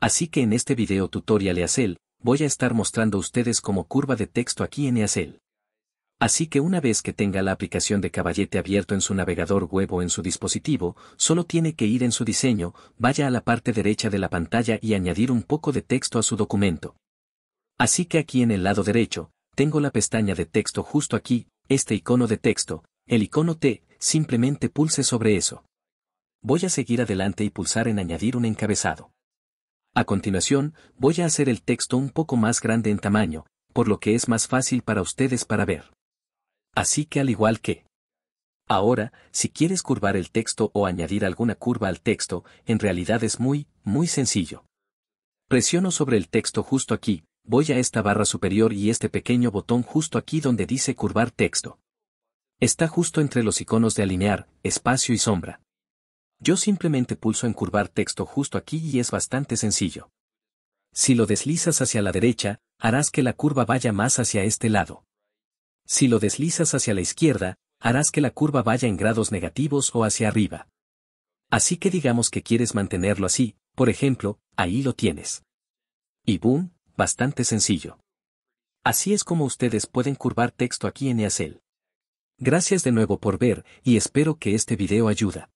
Así que en este video tutorial EASEL, voy a estar mostrando a ustedes cómo curva de texto aquí en EASEL. Así que una vez que tenga la aplicación de caballete abierto en su navegador web o en su dispositivo, solo tiene que ir en su diseño, vaya a la parte derecha de la pantalla y añadir un poco de texto a su documento. Así que aquí en el lado derecho, tengo la pestaña de texto justo aquí, este icono de texto, el icono T, simplemente pulse sobre eso. Voy a seguir adelante y pulsar en añadir un encabezado. A continuación, voy a hacer el texto un poco más grande en tamaño, por lo que es más fácil para ustedes para ver. Así que al igual que... Ahora, si quieres curvar el texto o añadir alguna curva al texto, en realidad es muy, muy sencillo. Presiono sobre el texto justo aquí, voy a esta barra superior y este pequeño botón justo aquí donde dice curvar texto. Está justo entre los iconos de alinear, espacio y sombra. Yo simplemente pulso en curvar texto justo aquí y es bastante sencillo. Si lo deslizas hacia la derecha, harás que la curva vaya más hacia este lado. Si lo deslizas hacia la izquierda, harás que la curva vaya en grados negativos o hacia arriba. Así que digamos que quieres mantenerlo así, por ejemplo, ahí lo tienes. Y boom, bastante sencillo. Así es como ustedes pueden curvar texto aquí en EASEL. Gracias de nuevo por ver y espero que este video ayuda.